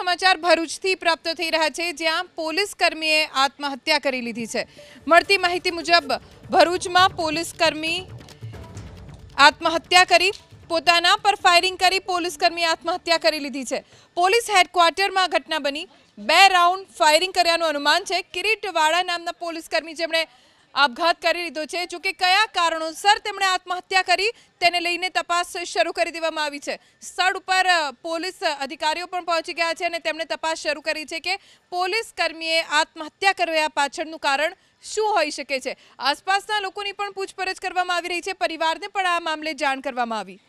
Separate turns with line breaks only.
સમાચાર ભરૂચથી પ્રાપ્ત થઈ રહ્યા છે જ્યાં પોલીસ કર્મીએ આત્મહત્યા કરી લીધી છે મળતી માહિતી મુજબ ભરૂચમાં પોલીસ કર્મી આત્મહત્યા કરી પોતાના પર ફાયરિંગ કરી પોલીસ કર્મી આત્મહત્યા કરી લીધી છે પોલીસ હેડક્વાર્ટરમાં ઘટના બની બે રાઉન્ડ ફાયરિંગ કર્યાનું અનુમાન છે કિરીટવાળા નામના પોલીસ કર્મી જેમણે આપઘાત કરી લીધો છે જો કે કયા કારણોસર તેમણે આત્મહત્યા કરી તેને લઈને તપાસ શરૂ કરી દેવામાં આવી છે સ્થળ ઉપર પોલીસ અધિકારીઓ પણ પહોંચી ગયા છે અને તેમણે તપાસ શરૂ કરી છે કે પોલીસ કર્મીએ આત્મહત્યા કરવા પાછળનું કારણ શું હોઈ શકે છે આસપાસના લોકોની પણ પૂછપરછ કરવામાં આવી રહી છે પરિવારને પણ આ મામલે જાણ કરવામાં આવી